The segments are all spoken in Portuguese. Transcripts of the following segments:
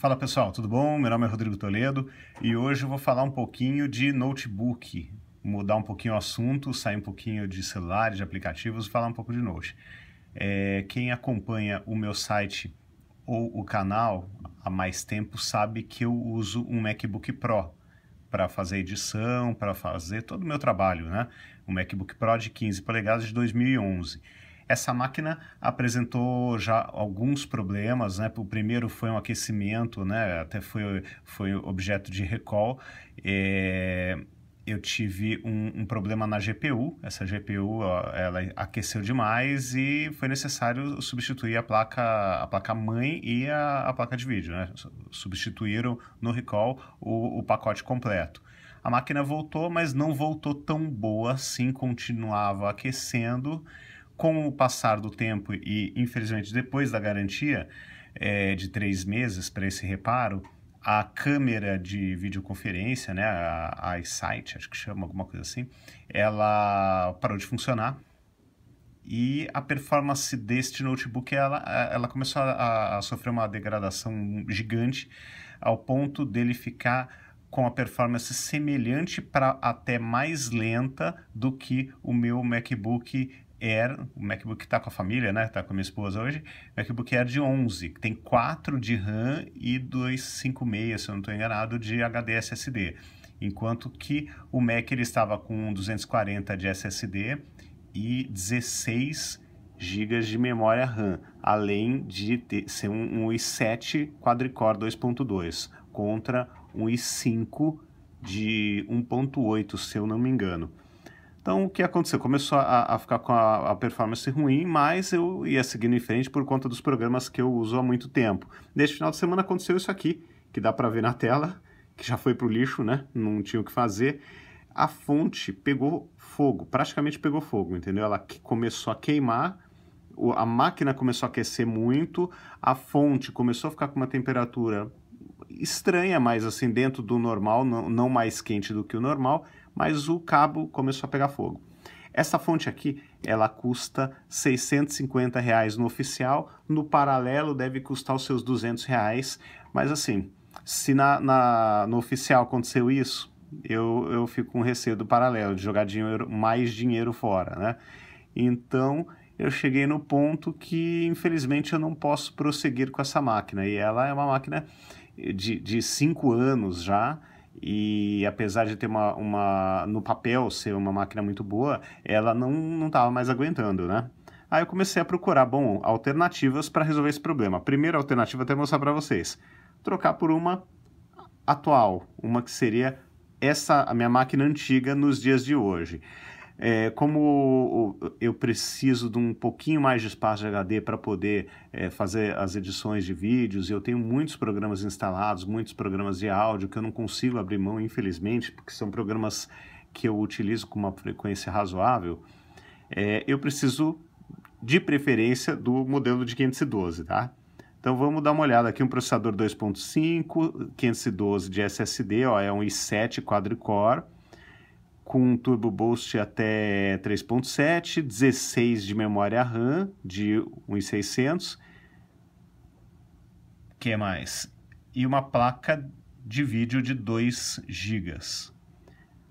Fala pessoal, tudo bom? Meu nome é Rodrigo Toledo e hoje eu vou falar um pouquinho de notebook, mudar um pouquinho o assunto, sair um pouquinho de celulares, de aplicativos e falar um pouco de note. É, quem acompanha o meu site ou o canal há mais tempo sabe que eu uso um MacBook Pro para fazer edição, para fazer todo o meu trabalho, né? Um MacBook Pro de 15 polegadas de 2011. Essa máquina apresentou já alguns problemas, né? O primeiro foi um aquecimento, né? Até foi, foi objeto de recall. É eu tive um, um, problema na GPU. Essa GPU ela aqueceu demais e foi necessário substituir a placa, a placa mãe e a, a placa de vídeo. Né? Substituíram no recall o, o, pacote completo. A máquina voltou, mas não voltou tão boa assim, continuava aquecendo com o passar do tempo e, infelizmente, depois da garantia é, de três meses para esse reparo, a câmera de videoconferência, né, a, iSight, acho que chama alguma coisa assim, ela parou de funcionar e a performance deste notebook ela, ela começou a, a sofrer uma degradação gigante ao ponto dele ficar com a performance semelhante para até mais lenta do que o meu MacBook Air, o MacBook que está com a família, né? Está com a minha esposa hoje. MacBook Air de 11, que tem 4 de RAM e 256, se eu não estou enganado, de HD SSD. Enquanto que o Mac ele estava com 240 de SSD e 16 GB de memória RAM, além de ter, ser um, um i7 quadricore 2.2 contra um i5 de 1.8, se eu não me engano. Então, o que aconteceu? Começou a, a ficar com a, a, performance ruim, mas eu ia seguindo em frente por conta dos programas que eu uso há muito tempo. Neste final de semana aconteceu isso aqui, que dá para ver na tela, que já foi para o lixo, né? Não tinha o que fazer. A fonte pegou fogo, praticamente pegou fogo, entendeu? Ela começou a queimar, a máquina começou a aquecer muito, a fonte começou a ficar com uma temperatura estranha, mas assim, dentro do normal, não, não mais quente do que o normal, mas o cabo começou a pegar fogo. Essa fonte aqui, ela custa 650 reais no oficial, no paralelo deve custar os seus 200 reais, mas assim, se na, na no oficial aconteceu isso, eu, eu fico com receio do paralelo, de jogar dinheiro, mais dinheiro fora, né? Então, eu cheguei no ponto que, infelizmente, eu não posso prosseguir com essa máquina, e ela é uma máquina de 5 anos já, e apesar de ter uma, uma no papel ser uma máquina muito boa, ela não não estava mais aguentando, né? Aí eu comecei a procurar, bom, alternativas para resolver esse problema. primeira alternativa até mostrar para vocês, trocar por uma atual, uma que seria essa a minha máquina antiga nos dias de hoje. É, como eu preciso de um pouquinho mais de espaço de HD para poder é, fazer as edições de vídeos, eu tenho muitos programas instalados, muitos programas de áudio que eu não consigo abrir mão, infelizmente, porque são programas que eu utilizo com uma frequência razoável, é, eu preciso de preferência do modelo de 512, tá? Então vamos dar uma olhada aqui, um processador 2.5, 512 de SSD, ó, é um i7 quadricore, core com turbo boost até 3.7, 16 de memória RAM de 1600. Que mais? E uma placa de vídeo de 2 GB.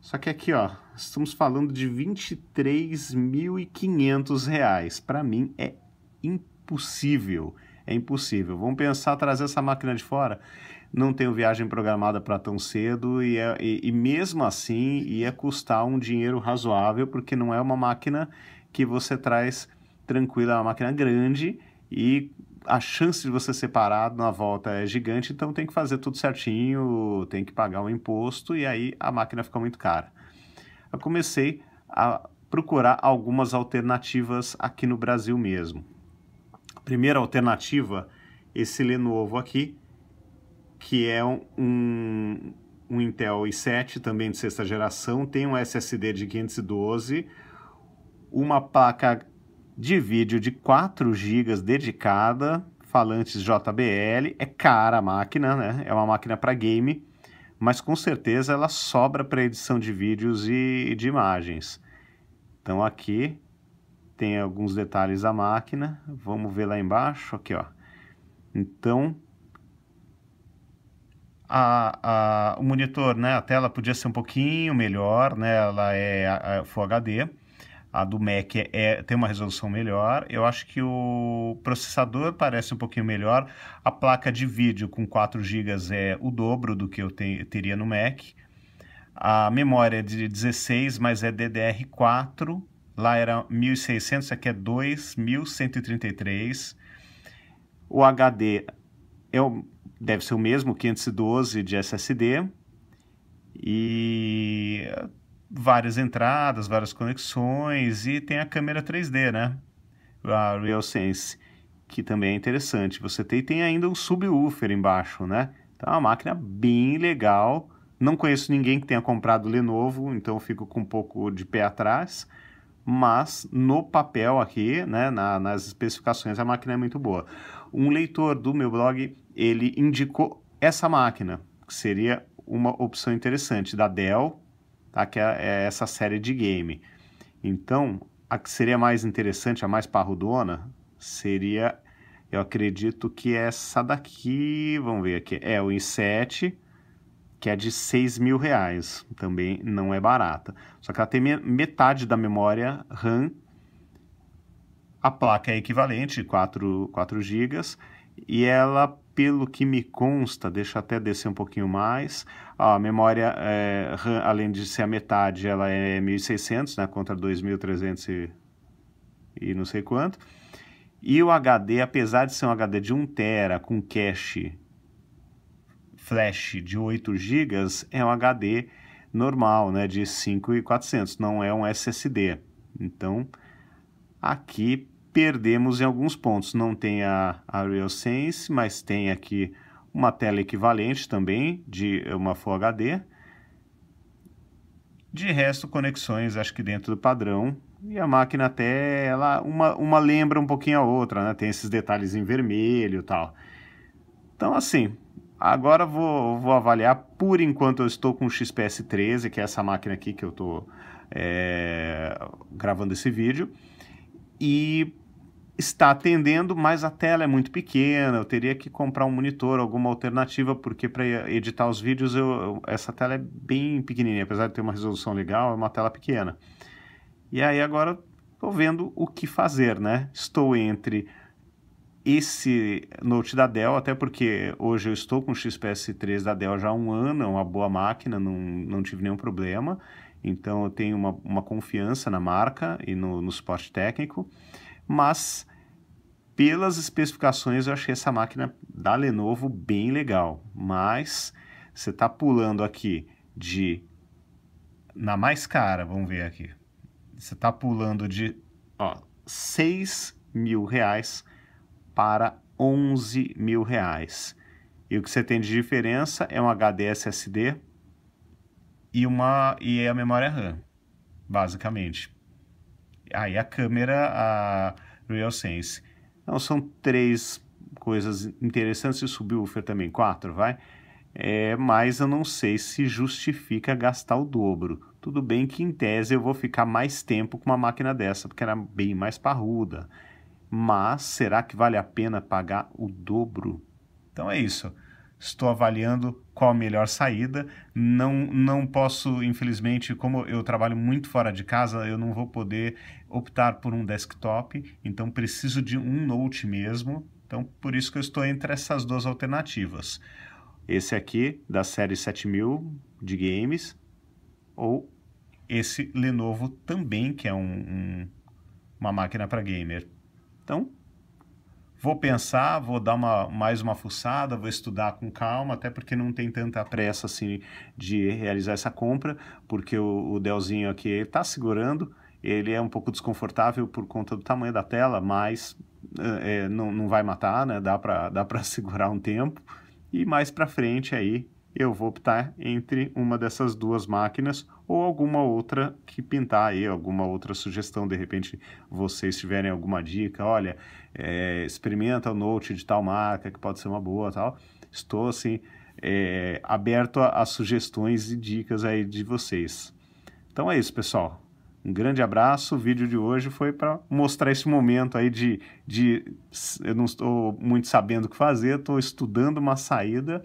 Só que aqui, ó, estamos falando de R$ 23.500. Para mim é impossível. É impossível. Vamos pensar trazer essa máquina de fora não tenho viagem programada para tão cedo e, é, e, e, mesmo assim ia custar um dinheiro razoável, porque não é uma máquina que você traz tranquila, é uma máquina grande e a chance de você ser parado na volta é gigante, então tem que fazer tudo certinho, tem que pagar um imposto e aí a máquina fica muito cara. Eu comecei a procurar algumas alternativas aqui no Brasil mesmo. primeira alternativa, esse Lenovo aqui, que é um, um Intel i7 também de sexta geração, tem um SSD de 512, uma placa de vídeo de 4 GB dedicada, falantes JBL, é cara a máquina, né? É uma máquina para game, mas com certeza ela sobra para edição de vídeos e de imagens. Então aqui tem alguns detalhes da máquina, vamos ver lá embaixo, aqui ó. Então, a, a, o monitor, né, a tela podia ser um pouquinho melhor, né, ela é a, Full HD, a do Mac é, é, tem uma resolução melhor, eu acho que o processador parece um pouquinho melhor, a placa de vídeo com 4 GB é o dobro do que eu te, teria no Mac, a memória é de 16, mas é DDR4, lá era 1600, aqui é 2133, o HD é o deve ser o mesmo 512 de SSD e várias entradas, várias conexões e tem a câmera 3D, né? A RealSense, que também é interessante. Você tem, tem ainda um subwoofer embaixo, né? Então é uma máquina bem legal. Não conheço ninguém que tenha comprado Lenovo, então fico com um pouco de pé atrás, mas no papel aqui, né, na, nas especificações, a máquina é muito boa. Um leitor do meu blog, ele indicou essa máquina, que seria uma opção interessante, da Dell, tá, que é, é essa série de game. Então, a que seria mais interessante, a mais parrudona, seria, eu acredito que essa daqui, vamos ver aqui, é o i7, que é de 6 mil reais, também não é barata. Só que ela tem metade da memória RAM, a placa é equivalente, 4, 4 GB, e ela, pelo que me consta, deixa até descer um pouquinho mais, a memória é, RAM, além de ser a metade, ela é 1.600, né, contra 2.300 e, e não sei quanto, e o HD, apesar de ser um HD de 1 tera com cache flash de 8 GB é um HD normal, né, de 5400, não é um SSD. Então, aqui perdemos em alguns pontos. Não tem a, a RealSense, mas tem aqui uma tela equivalente também de uma Full HD. De resto, conexões acho que dentro do padrão. E a máquina até ela uma, uma lembra um pouquinho a outra, né? Tem esses detalhes em vermelho e tal. Então assim, Agora vou, vou avaliar, por enquanto eu estou com o XPS 13, que é essa máquina aqui que eu estou é, gravando esse vídeo, e está atendendo, mas a tela é muito pequena, eu teria que comprar um monitor, alguma alternativa, porque para editar os vídeos eu, essa tela é bem pequenininha, apesar de ter uma resolução legal, é uma tela pequena. E aí agora estou vendo o que fazer, né? Estou entre esse Note da Dell, até porque hoje eu estou com o XPS3 da Dell já há um ano, é uma boa máquina, não, não tive nenhum problema, então eu tenho uma, uma confiança na marca e no, no suporte técnico, mas pelas especificações eu achei essa máquina da Lenovo bem legal, mas você está pulando aqui de... na mais cara, vamos ver aqui, você está pulando de ó, 6 mil reais para 11 mil reais. E o que você tem de diferença é um HD SSD e, uma, e a memória RAM, basicamente. Aí ah, a câmera, a RealSense. Então são três coisas interessantes e subwoofer também, quatro, vai? É, mas eu não sei se justifica gastar o dobro. Tudo bem que em tese eu vou ficar mais tempo com uma máquina dessa, porque era bem mais parruda mas será que vale a pena pagar o dobro? Então é isso. Estou avaliando qual a melhor saída. Não, não posso, infelizmente, como eu trabalho muito fora de casa, eu não vou poder optar por um desktop. Então preciso de um note mesmo. Então por isso que eu estou entre essas duas alternativas. Esse aqui da série 7000 de games ou esse Lenovo também, que é um, um, uma máquina para gamer. Então, vou pensar, vou dar uma, mais uma fuçada, vou estudar com calma, até porque não tem tanta pressa assim de realizar essa compra, porque o, o Dellzinho aqui está segurando, ele é um pouco desconfortável por conta do tamanho da tela, mas é, não, não vai matar, né? Dá para dá segurar um tempo. E mais para frente aí, eu vou optar entre uma dessas duas máquinas ou alguma outra que pintar aí, alguma outra sugestão. De repente, vocês tiverem alguma dica, olha, é, experimenta o Note de tal marca, que pode ser uma boa tal. Estou, assim, é, aberto a, a sugestões e dicas aí de vocês. Então é isso, pessoal. Um grande abraço. O vídeo de hoje foi para mostrar esse momento aí de, de. Eu não estou muito sabendo o que fazer, estou estudando uma saída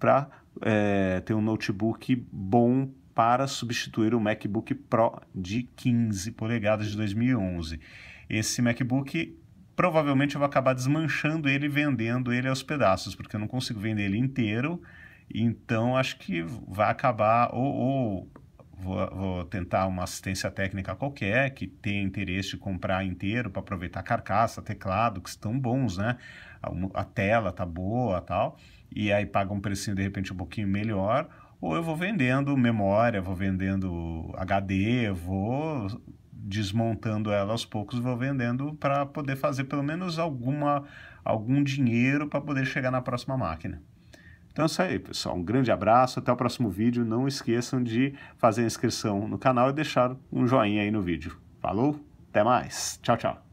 para é, ter um notebook bom para substituir o MacBook Pro de 15 polegadas de 2011. Esse MacBook provavelmente eu vou acabar desmanchando ele e vendendo ele aos pedaços, porque eu não consigo vender ele inteiro, então acho que vai acabar ou, ou vou, vou, tentar uma assistência técnica qualquer que tenha interesse de comprar inteiro para aproveitar a carcaça, teclado, que estão bons, né? A, a tela tá boa, tal e aí paga um precinho de repente um pouquinho melhor, ou eu vou vendendo memória, vou vendendo HD, vou desmontando ela aos poucos, vou vendendo para poder fazer pelo menos alguma algum dinheiro para poder chegar na próxima máquina. Então é isso aí, pessoal. Um grande abraço, até o próximo vídeo. Não esqueçam de fazer a inscrição no canal e deixar um joinha aí no vídeo. Falou, até mais. Tchau, tchau.